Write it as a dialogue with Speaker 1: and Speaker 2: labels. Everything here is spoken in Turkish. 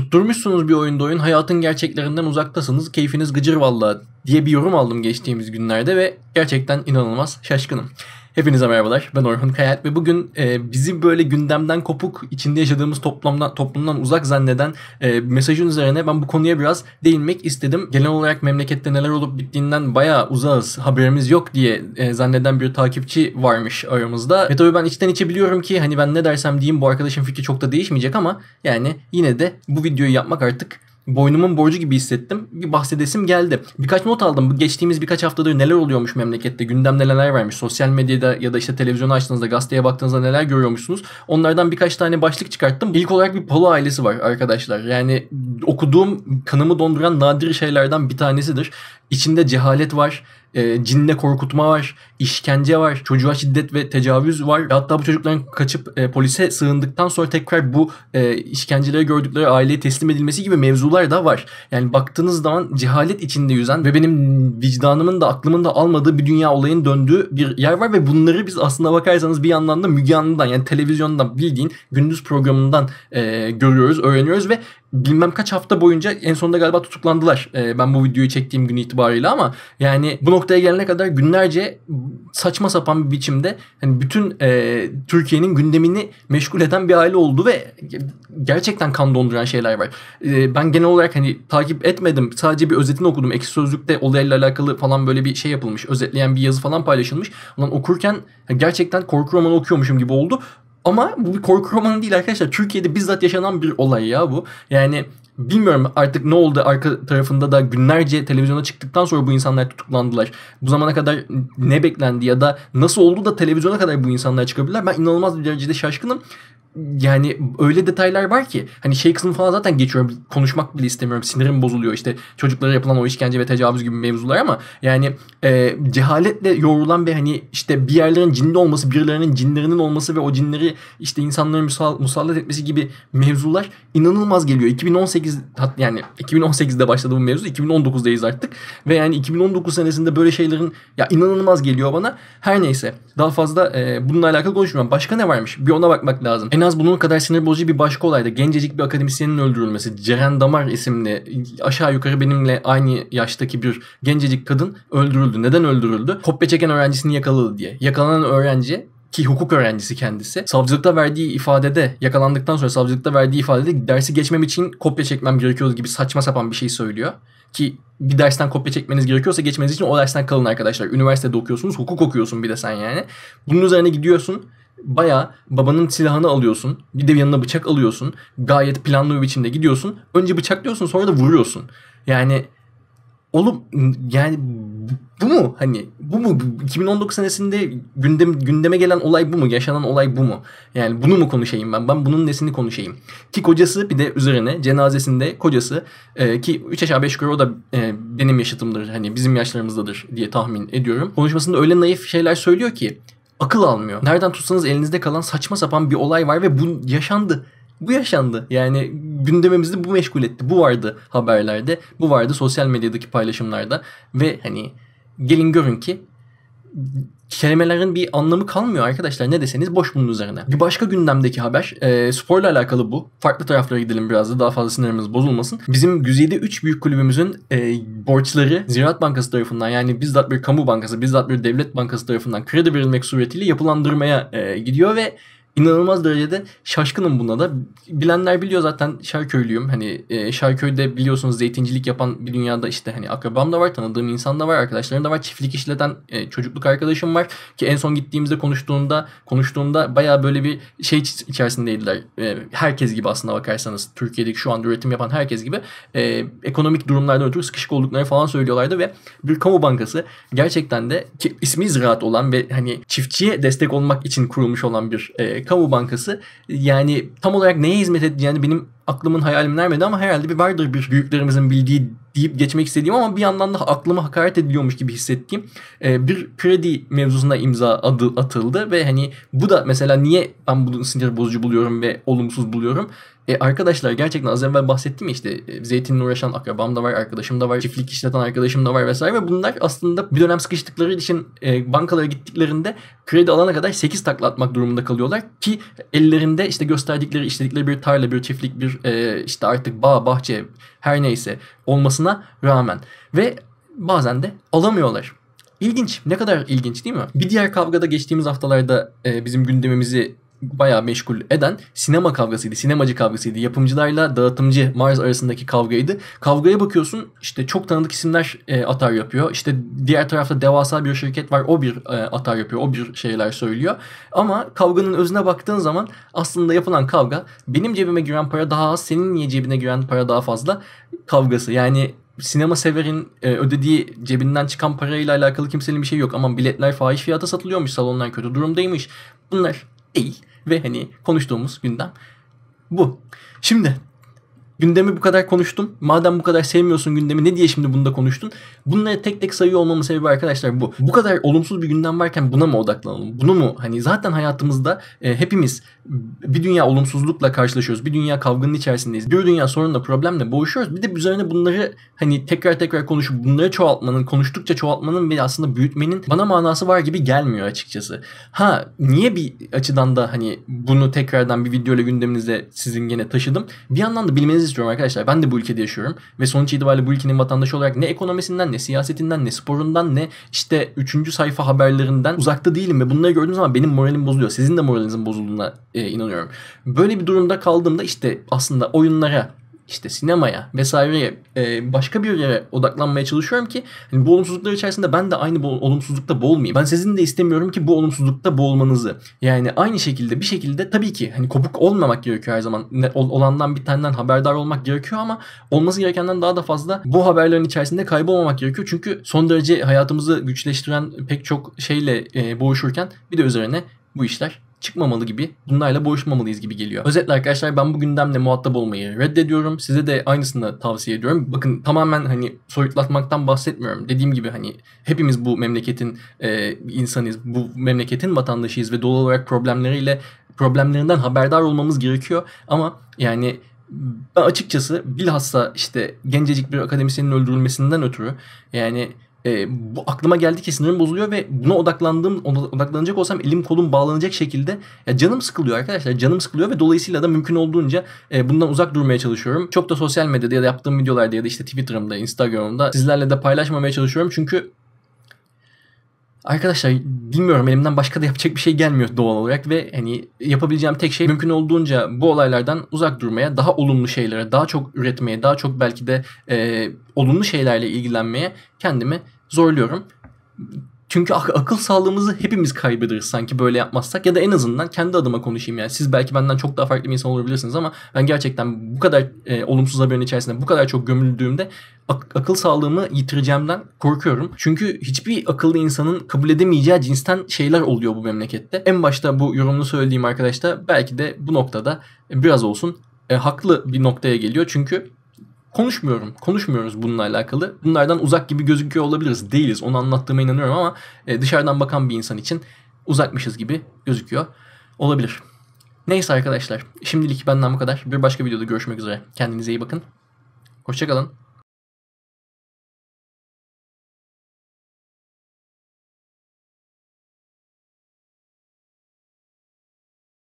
Speaker 1: Tutturmuşsunuz bir oyunda oyun hayatın gerçeklerinden uzaktasınız keyfiniz gıcır vallahi diye bir yorum aldım geçtiğimiz günlerde ve gerçekten inanılmaz şaşkınım. Hepinize merhabalar. Ben Orhun Kayat ve bugün e, bizi böyle gündemden kopuk, içinde yaşadığımız toplumdan, toplumdan uzak zanneden e, mesajın üzerine ben bu konuya biraz değinmek istedim. Genel olarak memlekette neler olup bittiğinden bayağı uzağız, haberimiz yok diye e, zanneden bir takipçi varmış aramızda. Ve tabii ben içten içe biliyorum ki hani ben ne dersem diyeyim bu arkadaşın fikri çok da değişmeyecek ama yani yine de bu videoyu yapmak artık boynumun borcu gibi hissettim. Bir bahsedesim geldi. Birkaç not aldım. Geçtiğimiz birkaç haftadır neler oluyormuş memlekette. Gündem neler vermiş. Sosyal medyada ya da işte televizyonu açtığınızda gazeteye baktığınızda neler görüyormuşsunuz. Onlardan birkaç tane başlık çıkarttım. İlk olarak bir polo ailesi var arkadaşlar. Yani okuduğum kanımı donduran nadir şeylerden bir tanesidir. İçinde cehalet var, e, cinle korkutma var, işkence var, çocuğa şiddet ve tecavüz var. Hatta bu çocukların kaçıp e, polise sığındıktan sonra tekrar bu e, işkenceleri gördükleri aileye teslim edilmesi gibi mevzular da var. Yani baktığınız zaman cehalet içinde yüzen ve benim vicdanımın da aklımın da almadığı bir dünya olayın döndüğü bir yer var ve bunları biz aslında bakarsanız bir yandan da Müge Anlı'dan yani televizyondan bildiğin gündüz programından e, görüyoruz, öğreniyoruz ve bilmem kaç hafta boyunca en sonunda galiba tutuklandılar. E, ben bu videoyu çektiğim gün itibariyle ama yani bu noktaya gelene kadar günlerce saçma sapan bir biçimde hani bütün e, Türkiye'nin gündemini meşgul eden bir aile oldu ve gerçekten kan donduran şeyler var. E, ben genel olarak hani takip etmedim. Sadece bir özetini okudum. Ekşi Sözlük'te olayla alakalı falan böyle bir şey yapılmış. Özetleyen bir yazı falan paylaşılmış. Ondan okurken gerçekten korku romanı okuyormuşum gibi oldu. Ama bu bir korku romanı değil arkadaşlar. Türkiye'de bizzat yaşanan bir olay ya bu. Yani bilmiyorum artık ne oldu arka tarafında da günlerce televizyona çıktıktan sonra bu insanlar tutuklandılar. Bu zamana kadar ne beklendi ya da nasıl oldu da televizyona kadar bu insanlar çıkabilirler. Ben inanılmaz bir derecede şaşkınım yani öyle detaylar var ki hani şey kısmı falan zaten geçiyorum konuşmak bile istemiyorum sinirim bozuluyor işte çocuklara yapılan o işkence ve tecavüz gibi mevzular ama yani e, cehaletle yoğrulan ve hani işte bir yerlerin cinli olması birilerinin cinlerinin olması ve o cinleri işte insanların musall- musallat etmesi gibi mevzular inanılmaz geliyor 2018 hat yani 2018'de başladı bu mevzu 2019'dayız artık ve yani 2019 senesinde böyle şeylerin ya inanılmaz geliyor bana her neyse daha fazla e, bununla alakalı konuşmayacağım başka ne varmış bir ona bakmak lazım en az bunun kadar sinir bozucu bir başka olaydı. gencecik bir akademisyenin öldürülmesi. Ceren Damar isimli aşağı yukarı benimle aynı yaştaki bir gencecik kadın öldürüldü. Neden öldürüldü? Kopya çeken öğrencisini yakaladı diye. Yakalanan öğrenci ki hukuk öğrencisi kendisi. Savcılıkta verdiği ifadede yakalandıktan sonra savcılıkta verdiği ifadede dersi geçmem için kopya çekmem gerekiyor gibi saçma sapan bir şey söylüyor. Ki bir dersten kopya çekmeniz gerekiyorsa geçmeniz için o dersten kalın arkadaşlar. Üniversitede okuyorsunuz, hukuk okuyorsun bir de sen yani. Bunun üzerine gidiyorsun baya babanın silahını alıyorsun. Bir de yanına bıçak alıyorsun. Gayet planlı bir biçimde gidiyorsun. Önce bıçaklıyorsun sonra da vuruyorsun. Yani oğlum yani bu mu? Hani bu mu? 2019 senesinde gündem, gündeme gelen olay bu mu? Yaşanan olay bu mu? Yani bunu mu konuşayım ben? Ben bunun nesini konuşayım? Ki kocası bir de üzerine cenazesinde kocası e, ki 3 aşağı 5 yukarı o da e, benim yaşıtımdır. Hani bizim yaşlarımızdadır diye tahmin ediyorum. Konuşmasında öyle naif şeyler söylüyor ki akıl almıyor. Nereden tutsanız elinizde kalan saçma sapan bir olay var ve bu yaşandı. Bu yaşandı. Yani gündemimizi bu meşgul etti. Bu vardı haberlerde. Bu vardı sosyal medyadaki paylaşımlarda. Ve hani gelin görün ki kelimelerin bir anlamı kalmıyor arkadaşlar. Ne deseniz boş bunun üzerine. Bir başka gündemdeki haber e, sporla alakalı bu. Farklı taraflara gidelim biraz da daha fazla sinirimiz bozulmasın. Bizim güzide 3 büyük kulübümüzün e, borçları Ziraat Bankası tarafından yani bizzat bir kamu bankası bizzat bir devlet bankası tarafından kredi verilmek suretiyle yapılandırmaya e, gidiyor ve inanılmaz derecede şaşkınım buna da. Bilenler biliyor zaten Şarköylüyüm. Hani e, Şarköy'de biliyorsunuz zeytincilik yapan bir dünyada işte hani akrabam da var, tanıdığım insan da var, arkadaşlarım da var. Çiftlik işleten e, çocukluk arkadaşım var ki en son gittiğimizde konuştuğunda konuştuğumda baya böyle bir şey içerisindeydiler. E, herkes gibi aslında bakarsanız Türkiye'deki şu anda üretim yapan herkes gibi e, ekonomik durumlardan ötürü sıkışık olduklarını falan söylüyorlardı ve bir kamu bankası gerçekten de ki ismi ziraat olan ve hani çiftçiye destek olmak için kurulmuş olan bir e, kamu bankası yani tam olarak neye hizmet edeceğini benim aklımın hayalim ermedi ama herhalde bir vardır bir büyüklerimizin bildiği deyip geçmek istediğim ama bir yandan da aklıma hakaret ediliyormuş gibi hissettiğim e, bir kredi mevzusuna imza adı atıldı ve hani bu da mesela niye ben bunu sinir bozucu buluyorum ve olumsuz buluyorum. E arkadaşlar gerçekten az evvel bahsettim işte e, zeytinle uğraşan akrabam da var, arkadaşım da var, çiftlik işleten arkadaşım da var vesaire ve bunlar aslında bir dönem sıkıştıkları için e, bankalara gittiklerinde kredi alana kadar 8 takla atmak durumunda kalıyorlar ki ellerinde işte gösterdikleri, işledikleri bir tarla, bir çiftlik, bir e, işte artık bağ, bahçe her neyse olmasına rağmen ve bazen de alamıyorlar. İlginç. Ne kadar ilginç değil mi? Bir diğer kavgada geçtiğimiz haftalarda e, bizim gündemimizi bayağı meşgul eden sinema kavgasıydı. Sinemacı kavgasıydı. Yapımcılarla dağıtımcı Mars arasındaki kavgaydı. Kavgaya bakıyorsun işte çok tanıdık isimler e, atar yapıyor. İşte diğer tarafta devasa bir şirket var. O bir e, atar yapıyor. O bir şeyler söylüyor. Ama kavganın özüne baktığın zaman aslında yapılan kavga benim cebime giren para daha az, senin niye cebine giren para daha fazla kavgası. Yani sinema severin e, ödediği cebinden çıkan parayla alakalı kimsenin bir şey yok. Ama biletler fahiş fiyata satılıyormuş, salonlar kötü durumdaymış. Bunlar değil ve hani konuştuğumuz gündem bu. Şimdi gündemi bu kadar konuştum. Madem bu kadar sevmiyorsun gündemi ne diye şimdi bunda konuştun? Bunları tek tek sayıyor olmamın sebebi arkadaşlar bu. Bu kadar olumsuz bir gündem varken buna mı odaklanalım? Bunu mu? Hani zaten hayatımızda e, hepimiz bir dünya olumsuzlukla karşılaşıyoruz. Bir dünya kavganın içerisindeyiz. Bir dünya sorunla, problemle boğuşuyoruz. Bir de üzerine bunları hani tekrar tekrar konuşup bunları çoğaltmanın, konuştukça çoğaltmanın ve aslında büyütmenin bana manası var gibi gelmiyor açıkçası. Ha niye bir açıdan da hani bunu tekrardan bir videoyla gündeminize sizin gene taşıdım. Bir yandan da bilmeniz izliyorum arkadaşlar. Ben de bu ülkede yaşıyorum. Ve sonuç itibariyle bu ülkenin vatandaşı olarak ne ekonomisinden ne siyasetinden ne sporundan ne işte 3. sayfa haberlerinden uzakta değilim. Ve bunları gördüğüm zaman benim moralim bozuluyor. Sizin de moralinizin bozulduğuna e, inanıyorum. Böyle bir durumda kaldığımda işte aslında oyunlara işte sinemaya vesaireye e, başka bir yere odaklanmaya çalışıyorum ki hani bu olumsuzluklar içerisinde ben de aynı bu olumsuzlukta boğulmayayım. Ben sizin de istemiyorum ki bu olumsuzlukta boğulmanızı. Yani aynı şekilde bir şekilde tabii ki hani kopuk olmamak gerekiyor her zaman. Ne, olandan bitenden haberdar olmak gerekiyor ama olması gerekenden daha da fazla bu haberlerin içerisinde kaybolmamak gerekiyor. Çünkü son derece hayatımızı güçleştiren pek çok şeyle e, boğuşurken bir de üzerine bu işler çıkmamalı gibi, bunlarla boğuşmamalıyız gibi geliyor. Özetle arkadaşlar ben bu gündemle muhatap olmayı reddediyorum. Size de aynısını tavsiye ediyorum. Bakın tamamen hani soyutlatmaktan bahsetmiyorum. Dediğim gibi hani hepimiz bu memleketin e, insanıyız, bu memleketin vatandaşıyız ve doğal olarak problemleriyle problemlerinden haberdar olmamız gerekiyor. Ama yani ben açıkçası bilhassa işte gencecik bir akademisyenin öldürülmesinden ötürü yani e, bu aklıma geldi ki sinirim bozuluyor ve buna odaklandığım odaklanacak olsam elim kolum bağlanacak şekilde ya canım sıkılıyor arkadaşlar canım sıkılıyor ve dolayısıyla da mümkün olduğunca e, bundan uzak durmaya çalışıyorum. Çok da sosyal medyada ya da yaptığım videolarda ya da işte Twitter'ımda, Instagram'da sizlerle de paylaşmamaya çalışıyorum çünkü Arkadaşlar bilmiyorum elimden başka da yapacak bir şey gelmiyor doğal olarak ve hani yapabileceğim tek şey mümkün olduğunca bu olaylardan uzak durmaya, daha olumlu şeylere, daha çok üretmeye, daha çok belki de e, olumlu şeylerle ilgilenmeye kendimi zorluyorum. Çünkü ak- akıl sağlığımızı hepimiz kaybederiz sanki böyle yapmazsak ya da en azından kendi adıma konuşayım yani siz belki benden çok daha farklı bir insan olabilirsiniz ama ben gerçekten bu kadar e, olumsuz haberin içerisinde bu kadar çok gömüldüğümde ak- akıl sağlığımı yitireceğimden korkuyorum. Çünkü hiçbir akıllı insanın kabul edemeyeceği cinsten şeyler oluyor bu memlekette. En başta bu yorumunu söylediğim arkadaş da belki de bu noktada biraz olsun e, haklı bir noktaya geliyor çünkü konuşmuyorum. Konuşmuyoruz bununla alakalı. Bunlardan uzak gibi gözüküyor olabiliriz. Değiliz. Onu anlattığıma inanıyorum ama e, dışarıdan bakan bir insan için uzakmışız gibi gözüküyor olabilir. Neyse arkadaşlar. Şimdilik benden bu kadar. Bir başka videoda görüşmek üzere. Kendinize iyi bakın. Hoşçakalın.